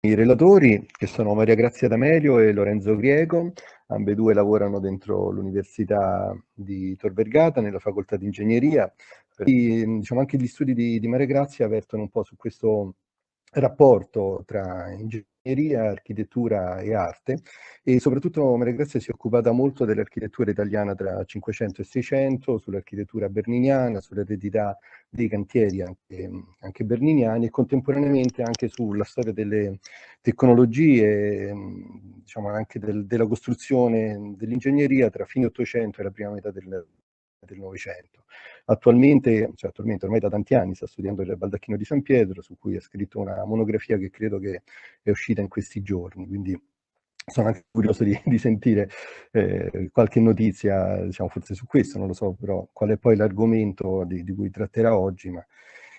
I relatori, che sono Maria Grazia D'Amelio e Lorenzo Griego, ambedue lavorano dentro l'Università di Tor Vergata, nella facoltà di Ingegneria. E, diciamo, anche gli studi di, di Maria Grazia avvertono un po' su questo rapporto tra ingegneria ingegneria, architettura e arte e soprattutto Maria Grazia si è occupata molto dell'architettura italiana tra 500 e 600, sull'architettura berniniana, sull'eredità dei cantieri anche, anche berniniani e contemporaneamente anche sulla storia delle tecnologie, ehm, diciamo anche del, della costruzione dell'ingegneria tra fine 800 e la prima metà del del Novecento. Attualmente, cioè attualmente, ormai da tanti anni, sta studiando il Baldacchino di San Pietro, su cui ha scritto una monografia che credo che è uscita in questi giorni, quindi sono anche curioso di, di sentire eh, qualche notizia, diciamo forse su questo, non lo so però qual è poi l'argomento di, di cui tratterà oggi. Ma...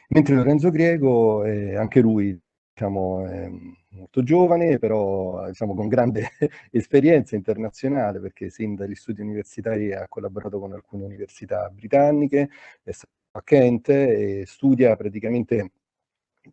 Mentre Lorenzo Griego, eh, anche lui, diciamo, eh, molto giovane, però diciamo, con grande esperienza internazionale, perché sin dagli studi universitari ha collaborato con alcune università britanniche, è stato a Kent e studia praticamente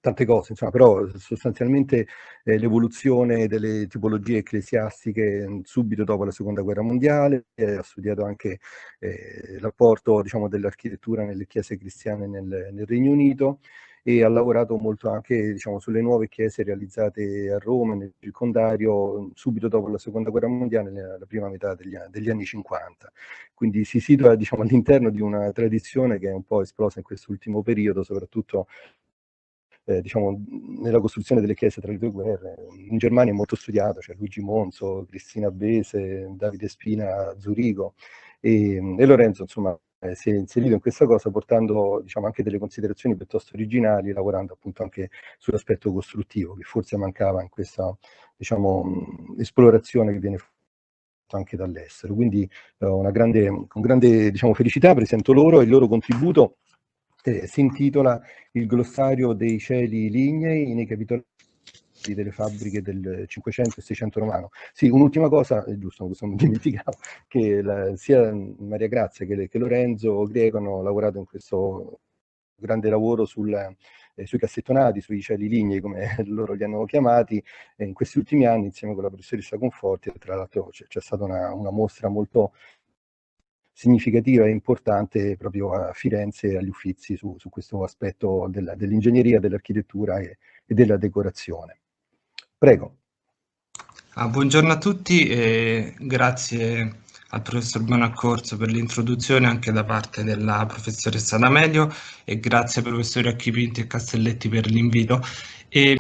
tante cose, insomma, però sostanzialmente eh, l'evoluzione delle tipologie ecclesiastiche mm, subito dopo la seconda guerra mondiale, eh, ha studiato anche eh, l'apporto diciamo, dell'architettura nelle chiese cristiane nel, nel Regno Unito e ha lavorato molto anche diciamo, sulle nuove chiese realizzate a Roma, nel circondario, subito dopo la seconda guerra mondiale, nella prima metà degli, degli anni 50. Quindi si situa diciamo, all'interno di una tradizione che è un po' esplosa in quest'ultimo periodo, soprattutto eh, diciamo, nella costruzione delle chiese tra le due guerre. In Germania è molto studiato, c'è cioè Luigi Monzo, Cristina Bese, Davide Spina, Zurigo e, e Lorenzo, insomma, eh, si è inserito in questa cosa portando diciamo, anche delle considerazioni piuttosto originali, lavorando appunto anche sull'aspetto costruttivo che forse mancava in questa diciamo, esplorazione che viene fatta anche dall'estero. Quindi eh, grande, con grande diciamo, felicità presento loro e il loro contributo eh, si intitola Il glossario dei cieli lignei nei capitolari mostri delle fabbriche del 500 e 600 romano. Sì, un'ultima cosa, è eh, giusto, mi sono dimenticato, che la, sia Maria Grazia che, che, Lorenzo Greco hanno lavorato in questo grande lavoro sul, eh, sui cassettonati, sui cieli lignei, come loro li hanno chiamati, e in questi ultimi anni, insieme con la professoressa Conforti, tra l'altro c'è stata una, una mostra molto significativa e importante proprio a Firenze e agli Uffizi su, su questo aspetto dell'ingegneria, dell'architettura e, e, della decorazione. Prego. Ah, buongiorno a tutti e grazie al professor Bonaccorso per l'introduzione anche da parte della professoressa D'Amelio e grazie ai professori Acchipinti e Castelletti per l'invito.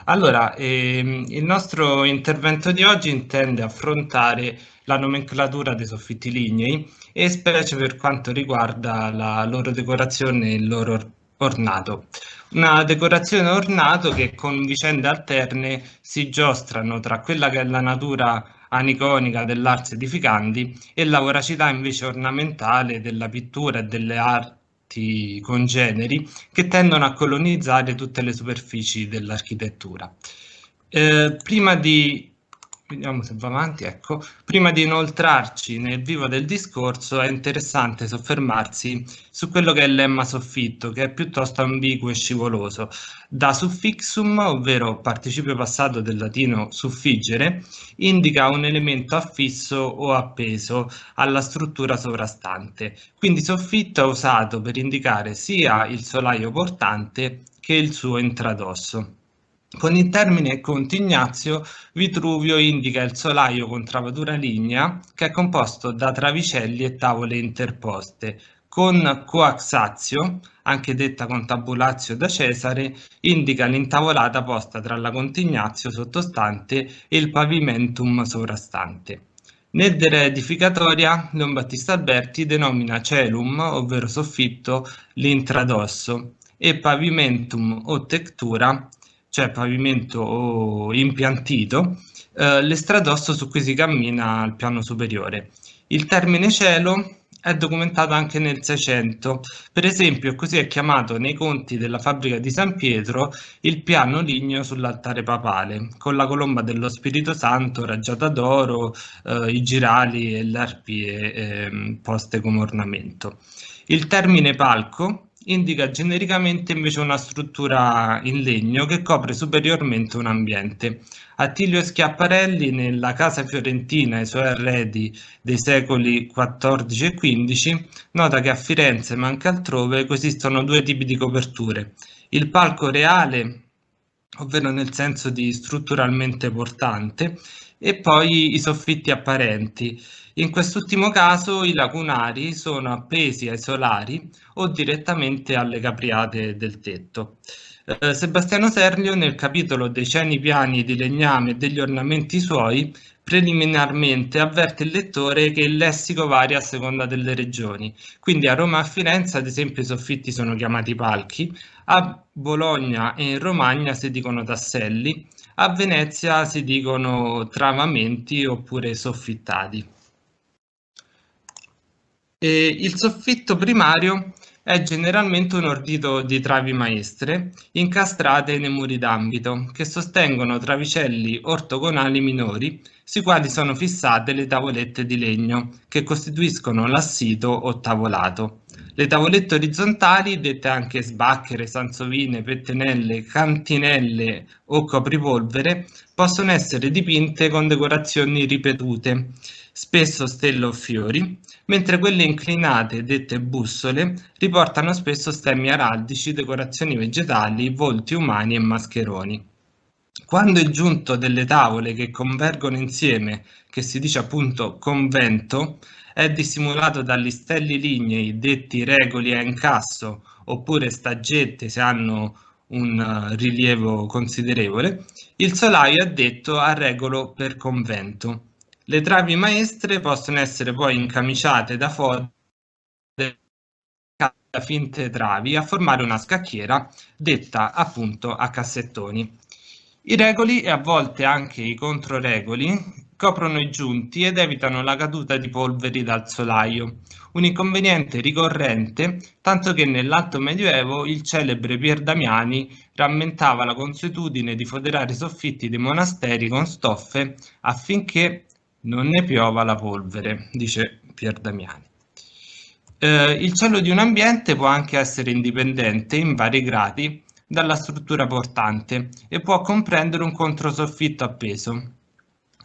allora, ehm, il nostro intervento di oggi intende affrontare la nomenclatura dei soffitti lignei e specie per quanto riguarda la loro decorazione e il loro ornato una decorazione ornato che con vicende alterne si giostrano tra quella che è la natura aniconica dell'arte edificandi e la voracità invece ornamentale della pittura e delle arti congeneri che tendono a colonizzare tutte le superfici dell'architettura. Eh, prima di vediamo se va avanti, ecco, prima di inoltrarci nel vivo del discorso è interessante soffermarsi su quello che è il lemma soffitto, che è piuttosto ambiguo e scivoloso. Da suffixum, ovvero participio passato del latino suffiggere, indica un elemento affisso o appeso alla struttura sovrastante. Quindi soffitto è usato per indicare sia il solaio portante che il suo intradosso. Con il termine contignazio, Vitruvio indica il solaio con travatura lignea che è composto da travicelli e tavole interposte, con coaxazio, anche detta con tabulazio da Cesare, indica l'intavolata posta tra la contignazio sottostante e il pavimentum sovrastante. Nel edificatoria, Leon Battista Alberti denomina celum, ovvero soffitto, l'intradosso, e pavimentum o tectura cioè pavimento impiantito, eh, l'estradosso su cui si cammina al piano superiore. Il termine cielo è documentato anche nel 600, per esempio così è chiamato nei conti della fabbrica di San Pietro il piano ligneo sull'altare papale, con la colomba dello Spirito Santo raggiata d'oro, eh, i girali e le arpie eh, poste come ornamento. Il termine palco indica genericamente invece una struttura in legno che copre superiormente un ambiente. Attilio Schiaparelli nella Casa Fiorentina e i suoi arredi dei secoli XIV e XV nota che a Firenze ma anche altrove esistono due tipi di coperture. Il palco reale, ovvero nel senso di strutturalmente portante, e poi i soffitti apparenti. In quest'ultimo caso i lacunari sono appesi ai solari o direttamente alle capriate del tetto. Eh, Sebastiano Serlio nel capitolo dei ceni piani di legname e degli ornamenti suoi preliminarmente avverte il lettore che il lessico varia a seconda delle regioni. Quindi a Roma e a Firenze, ad esempio, i soffitti sono chiamati palchi, a Bologna e in Romagna si dicono tasselli, a Venezia si dicono travamenti oppure soffittati. E il soffitto primario è generalmente un ordito di travi maestre incastrate nei muri d'ambito che sostengono travicelli ortogonali minori sui quali sono fissate le tavolette di legno che costituiscono l'assito o tavolato. Le tavolette orizzontali, dette anche sbacchere, sansovine, pettenelle, cantinelle o copripolvere, possono essere dipinte con decorazioni ripetute, spesso stelle o fiori, mentre quelle inclinate, dette bussole, riportano spesso stemmi araldici, decorazioni vegetali, volti umani e mascheroni. Quando è giunto delle tavole che convergono insieme, che si dice appunto convento, è dissimulato dagli stelli lignei detti regoli a incasso oppure staggette se hanno un eh, rilievo considerevole, il solaio è detto a regolo per convento. Le travi maestre possono essere poi incamiciate da fode da finte travi a formare una scacchiera detta appunto a cassettoni. I regoli e a volte anche i controregoli coprono i giunti ed evitano la caduta di polveri dal solaio, un inconveniente ricorrente tanto che nell'Alto Medioevo il celebre Pier Damiani rammentava la consuetudine di foderare i soffitti dei monasteri con stoffe affinché non ne piova la polvere, dice Pier Damiani. Eh, il cielo di un ambiente può anche essere indipendente in vari gradi dalla struttura portante e può comprendere un controsoffitto appeso.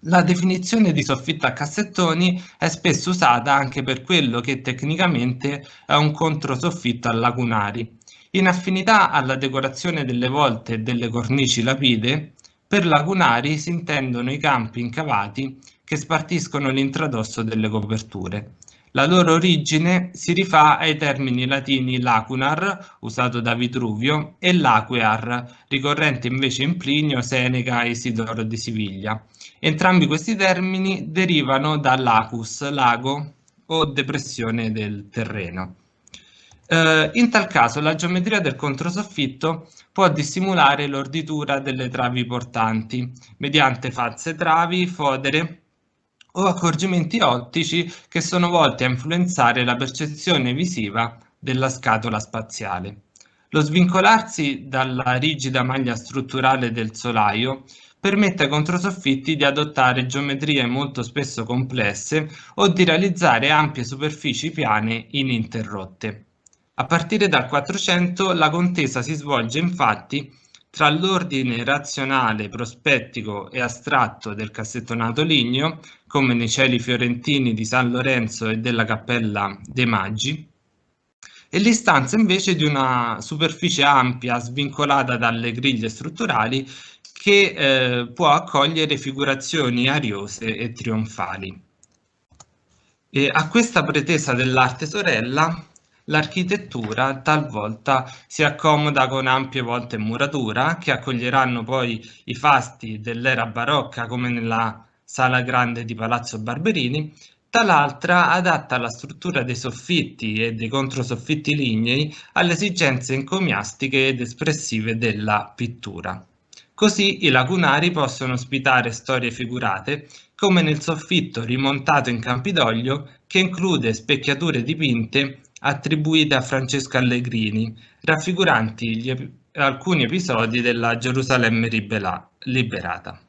La definizione di soffitto a cassettoni è spesso usata anche per quello che tecnicamente è un controsoffitto a lagunari. In affinità alla decorazione delle volte e delle cornici lapide, per lagunari si intendono i campi incavati che spartiscono l'intradosso delle coperture. La loro origine si rifà ai termini latini lacunar, usato da Vitruvio, e laquear, ricorrente invece in Plinio, Seneca e Isidoro di Siviglia. Entrambi questi termini derivano dall'acus, lago o depressione del terreno. Eh, in tal caso la geometria del controsoffitto può dissimulare l'orditura delle travi portanti mediante false travi, fodere o accorgimenti ottici che sono volti a influenzare la percezione visiva della scatola spaziale. Lo svincolarsi dalla rigida maglia strutturale del solaio permette ai controsoffitti di adottare geometrie molto spesso complesse o di realizzare ampie superfici piane ininterrotte. A partire dal 400 la contesa si svolge infatti tra l'ordine razionale, prospettico e astratto del cassettonato ligneo, come nei cieli fiorentini di San Lorenzo e della Cappella dei Maggi, e l'istanza invece di una superficie ampia, svincolata dalle griglie strutturali, che eh, può accogliere figurazioni ariose e trionfali. E a questa pretesa dell'arte sorella, l'architettura talvolta si accomoda con ampie volte in muratura che accoglieranno poi i fasti dell'era barocca come nella Sala Grande di Palazzo Barberini, dall'altra adatta la struttura dei soffitti e dei controsoffitti lignei alle esigenze encomiastiche ed espressive della pittura. Così i lagunari possono ospitare storie figurate, come nel soffitto rimontato in Campidoglio, che include specchiature dipinte attribuite a Francesco Allegrini, raffiguranti gli, alcuni episodi della Gerusalemme liberata.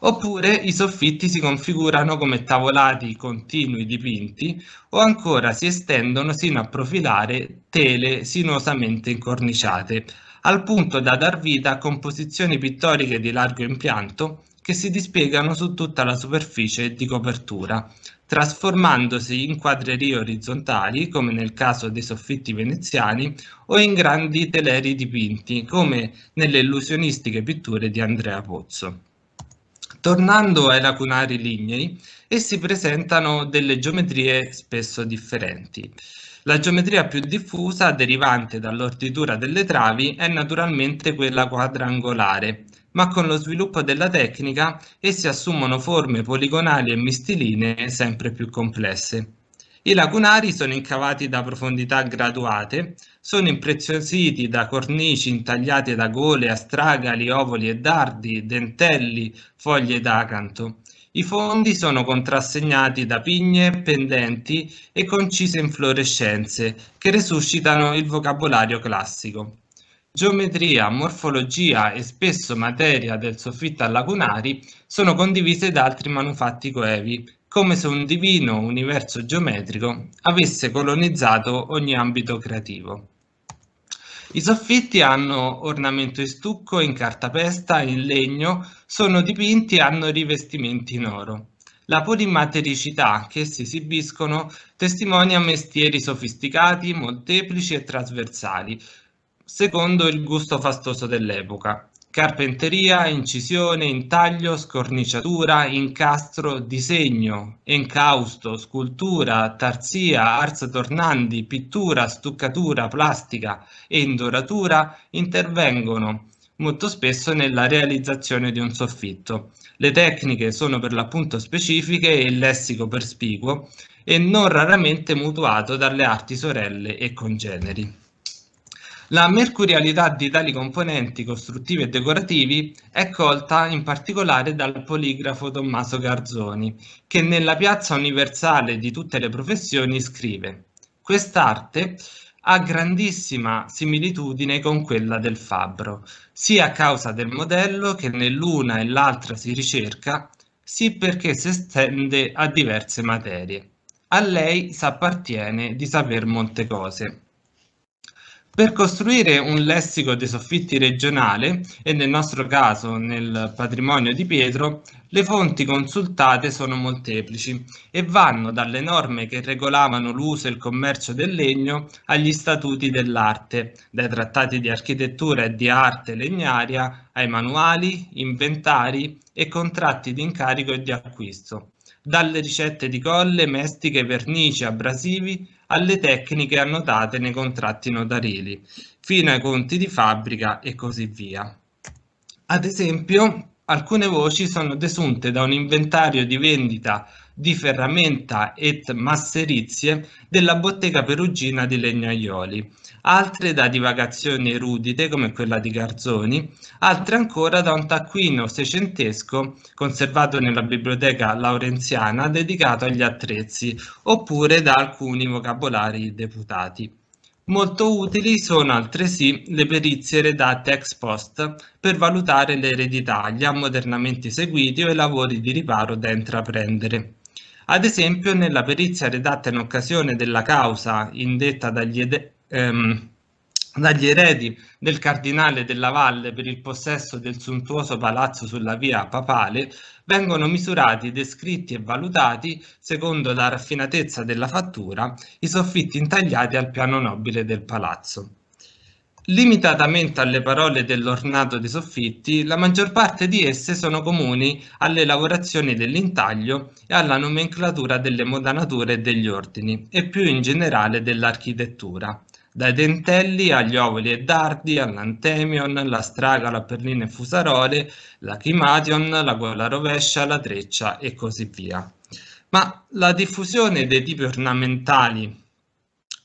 Oppure i soffitti si configurano come tavolati continui dipinti o ancora si estendono sino a profilare tele sinuosamente incorniciate, al punto da dar vita a composizioni pittoriche di largo impianto che si dispiegano su tutta la superficie di copertura, trasformandosi in quadrerie orizzontali, come nel caso dei soffitti veneziani, o in grandi teleri dipinti, come nelle illusionistiche pitture di Andrea Pozzo. Tornando ai lacunari lignei, essi presentano delle geometrie spesso differenti. La geometria più diffusa, derivante dall'orditura delle travi, è naturalmente quella quadrangolare, ma con lo sviluppo della tecnica essi assumono forme poligonali e mistilinee sempre più complesse. I lagunari sono incavati da profondità graduate, sono impreziositi da cornici intagliate da gole, astragali, ovoli e dardi, dentelli, foglie d'acanto i fondi sono contrassegnati da pigne, pendenti e concise inflorescenze che resuscitano il vocabolario classico. Geometria, morfologia e spesso materia del soffitto a lacunari sono condivise da altri manufatti coevi, come se un divino universo geometrico avesse colonizzato ogni ambito creativo. I soffitti hanno ornamento in stucco, in cartapesta, in legno, sono dipinti e hanno rivestimenti in oro. La polimatericità che si esibiscono testimonia mestieri sofisticati, molteplici e trasversali, secondo il gusto fastoso dell'epoca carpenteria, incisione, intaglio, scorniciatura, incastro, disegno, encausto, scultura, tarzia, arsa tornandi, pittura, stuccatura, plastica e indoratura intervengono molto spesso nella realizzazione di un soffitto. Le tecniche sono per l'appunto specifiche e il lessico perspicuo e non raramente mutuato dalle arti sorelle e congeneri. La mercurialità di tali componenti costruttivi e decorativi è colta in particolare dal poligrafo Tommaso Garzoni, che nella piazza universale di tutte le professioni scrive «Quest'arte ha grandissima similitudine con quella del fabbro, sia a causa del modello che nell'una e l'altra si ricerca, sì perché si estende a diverse materie. A lei s'appartiene di saper molte cose» per costruire un lessico dei soffitti regionale e nel nostro caso nel patrimonio di Pietro, le fonti consultate sono molteplici e vanno dalle norme che regolavano l'uso e il commercio del legno agli statuti dell'arte, dai trattati di architettura e di arte legnaria ai manuali, inventari e contratti di incarico e di acquisto, dalle ricette di colle, mestiche, vernici, abrasivi alle tecniche annotate nei contratti notarili, fino ai conti di fabbrica e così via. Ad esempio, alcune voci sono desunte da un inventario di vendita di ferramenta et masserizie della bottega perugina di Legnaioli, altre da divagazioni erudite come quella di Garzoni, altre ancora da un taccuino seicentesco conservato nella biblioteca laurenziana dedicato agli attrezzi, oppure da alcuni vocabolari deputati. Molto utili sono altresì le perizie redatte ex post per valutare l'eredità, gli ammodernamenti seguiti o i lavori di riparo da intraprendere. Ad esempio, nella perizia redatta in occasione della causa indetta dagli, ehm, dagli eredi del cardinale della Valle per il possesso del suntuoso palazzo sulla via papale, vengono misurati, descritti e valutati, secondo la raffinatezza della fattura, i soffitti intagliati al piano nobile del palazzo. Limitatamente alle parole dell'ornato dei soffitti, la maggior parte di esse sono comuni alle lavorazioni dell'intaglio e alla nomenclatura delle modanature e degli ordini, e più in generale dell'architettura, dai dentelli agli ovoli e dardi, all'antemion, la straga, la perlina e fusarole, la chimation, la gola rovescia, la treccia e così via. Ma la diffusione dei tipi ornamentali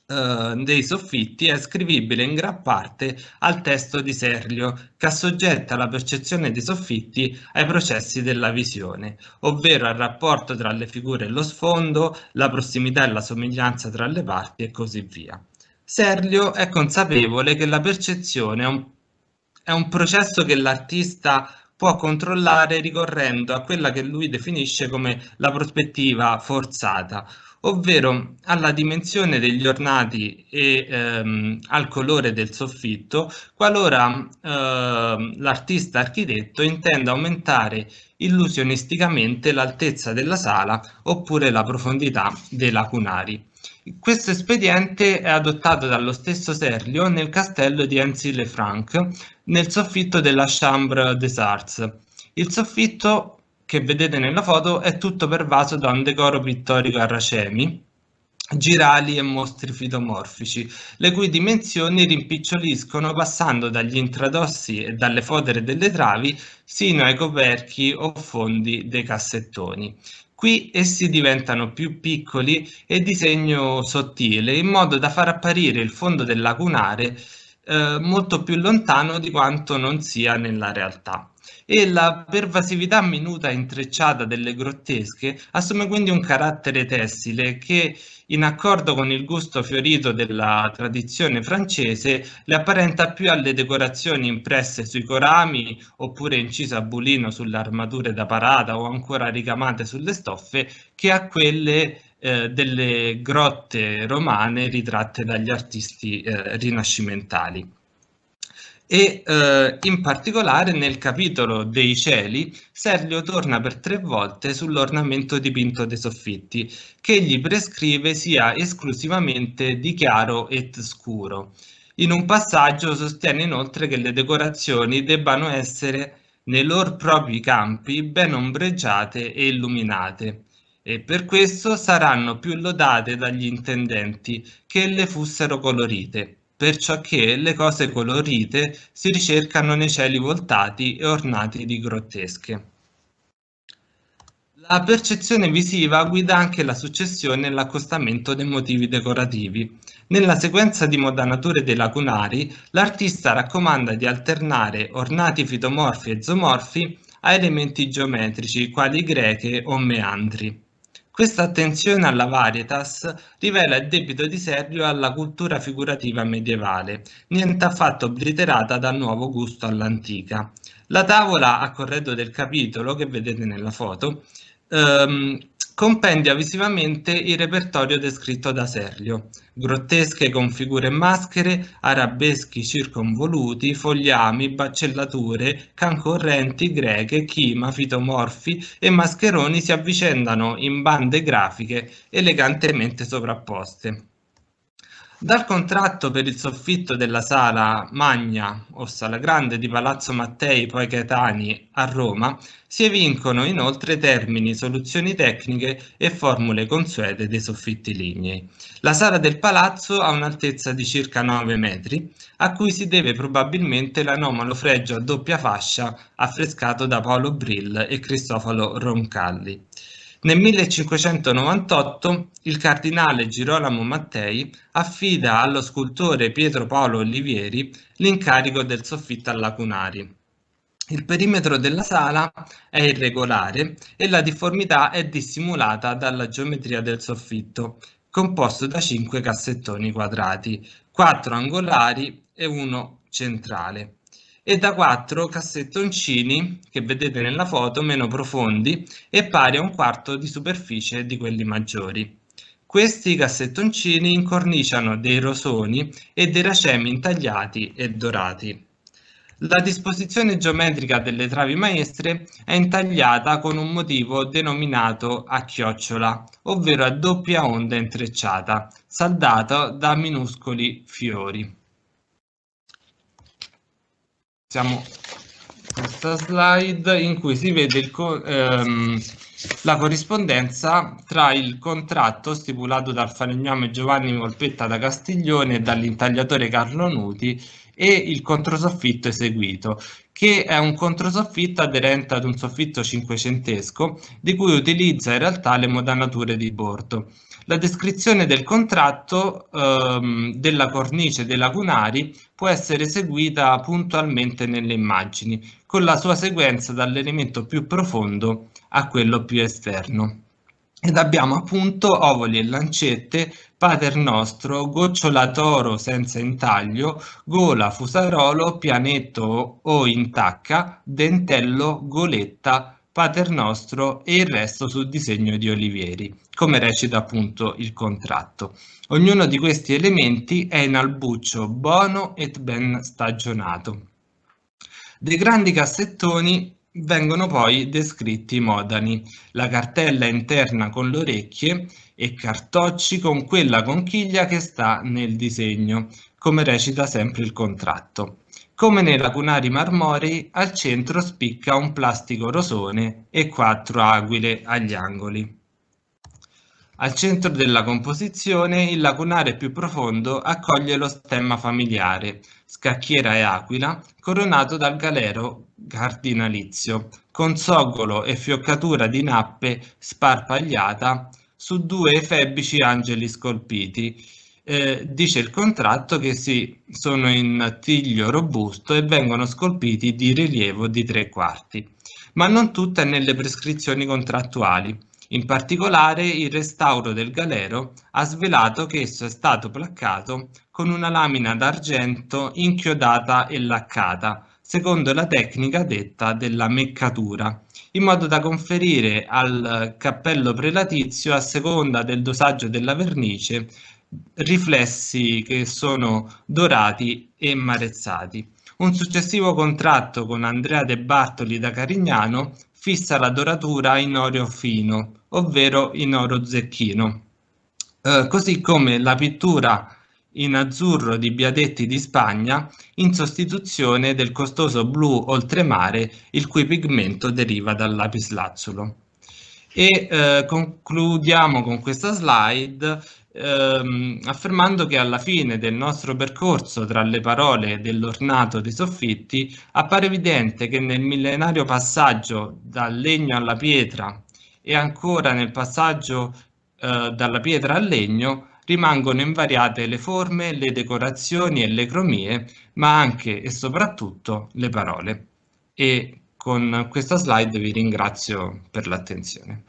eh, dei soffitti è ascrivibile in gran parte al testo di Serlio, che assoggetta la percezione dei soffitti ai processi della visione, ovvero al rapporto tra le figure e lo sfondo, la prossimità e la somiglianza tra le parti e così via. Serlio è consapevole che la percezione è un, è un processo che l'artista può controllare ricorrendo a quella che lui definisce come la prospettiva forzata, ovvero alla dimensione degli ornati e ehm, al colore del soffitto, qualora ehm, l'artista architetto intenda aumentare illusionisticamente l'altezza della sala oppure la profondità dei lacunari. Questo espediente è adottato dallo stesso Serlio nel castello di annecy franc nel soffitto della Chambre des Arts. Il soffitto che vedete nella foto è tutto pervaso da un decoro pittorico a racemi, girali e mostri fitomorfici, le cui dimensioni rimpiccioliscono passando dagli intradossi e dalle fodere delle travi sino ai coperchi o fondi dei cassettoni. Qui essi diventano più piccoli e disegno sottile, in modo da far apparire il fondo del lacunare eh, molto più lontano di quanto non sia nella realtà e la pervasività minuta e intrecciata delle grottesche assume quindi un carattere tessile che, in accordo con il gusto fiorito della tradizione francese, le apparenta più alle decorazioni impresse sui corami oppure incise a bulino sulle armature da parata o ancora ricamate sulle stoffe che a quelle eh, delle grotte romane ritratte dagli artisti eh, rinascimentali e eh, in particolare nel capitolo dei cieli Serlio torna per tre volte sull'ornamento dipinto dei soffitti che gli prescrive sia esclusivamente di chiaro et scuro. In un passaggio sostiene inoltre che le decorazioni debbano essere nei loro propri campi ben ombreggiate e illuminate e per questo saranno più lodate dagli intendenti che le fussero colorite perciò che le cose colorite si ricercano nei cieli voltati e ornati di grottesche. La percezione visiva guida anche la successione e l'accostamento dei motivi decorativi. Nella sequenza di modanature dei lacunari, l'artista raccomanda di alternare ornati fitomorfi e zoomorfi a elementi geometrici quali greche o meandri. Questa attenzione alla "varietas" rivela il debito di Servio alla cultura figurativa medievale, nient'affatto obliterata dal nuovo gusto all'antica. La tavola a corredo del capitolo, che vedete nella foto, ehm, Compendia visivamente il repertorio descritto da Serlio, grottesche con figure e maschere, arabeschi circonvoluti, fogliami, baccellature, cancorrenti, greche, chima, fitomorfi e mascheroni si avvicendano in bande grafiche elegantemente sovrapposte. Dal contratto per il soffitto della Sala Magna o Sala Grande di Palazzo Mattei poi Caetani a Roma si evincono inoltre termini, soluzioni tecniche e formule consuete dei soffitti lignei. La sala del palazzo ha un'altezza di circa 9 metri a cui si deve probabilmente l'anomalo fregio a doppia fascia affrescato da Paolo Brill e Cristoforo Roncalli. Nel 1598 il cardinale Girolamo Mattei affida allo scultore Pietro Paolo Olivieri l'incarico del soffitto a lacunari. Il perimetro della sala è irregolare e la difformità è dissimulata dalla geometria del soffitto, composto da cinque cassettoni quadrati, quattro angolari e uno centrale e da quattro cassettoncini che vedete nella foto meno profondi e pari a un quarto di superficie di quelli maggiori. Questi cassettoncini incorniciano dei rosoni e dei racemi intagliati e dorati. La disposizione geometrica delle travi maestre è intagliata con un motivo denominato a chiocciola, ovvero a doppia onda intrecciata, saldato da minuscoli fiori siamo questa slide in cui si vede co ehm, la corrispondenza tra il contratto stipulato dal falegname Giovanni Volpetta da Castiglione e dall'intagliatore Carlo Nuti e il controsoffitto eseguito, che è un controsoffitto aderente ad un soffitto cinquecentesco di cui utilizza in realtà le modanature di bordo. La descrizione del contratto ehm, della cornice dei lagunari può essere eseguita puntualmente nelle immagini, con la sua sequenza dall'elemento più profondo a quello più esterno. Ed abbiamo appunto ovoli e lancette, pater nostro, gocciola toro senza intaglio, gola, fusarolo, pianetto o intacca, dentello, goletta, Pater nostro e il resto sul disegno di Olivieri, come recita appunto il contratto. Ognuno di questi elementi è in albuccio buono e ben stagionato. Dei grandi cassettoni vengono poi descritti i modani, la cartella interna con le orecchie e cartocci con quella conchiglia che sta nel disegno, come recita sempre il contratto. Come nei lagunari marmorei, al centro spicca un plastico rosone e quattro aquile agli angoli. Al centro della composizione il lacunare più profondo accoglie lo stemma familiare, scacchiera e aquila, coronato dal galero cardinalizio, con zoccolo e fioccatura di nappe sparpagliata su due efebici angeli scolpiti, eh, dice il contratto che sì, sono in tiglio robusto e vengono scolpiti di rilievo di tre quarti, ma non tutte nelle prescrizioni contrattuali. In particolare il restauro del galero ha svelato che esso è stato placcato con una lamina d'argento inchiodata e laccata, secondo la tecnica detta della meccatura, in modo da conferire al cappello prelatizio, a seconda del dosaggio della vernice, riflessi che sono dorati e marezzati. Un successivo contratto con Andrea De Bartoli da Carignano fissa la doratura in oro fino, ovvero in oro zecchino. Eh, così come la pittura in azzurro di Biadetti di Spagna in sostituzione del costoso blu oltremare il cui pigmento deriva dal lapislazzulo. E eh, concludiamo con questa slide ehm, affermando che alla fine del nostro percorso tra le parole dell'ornato dei soffitti appare evidente che nel millenario passaggio dal legno alla pietra e ancora nel passaggio eh, dalla pietra al legno rimangono invariate le forme, le decorazioni e le cromie, ma anche e soprattutto le parole. E con questa slide vi ringrazio per l'attenzione.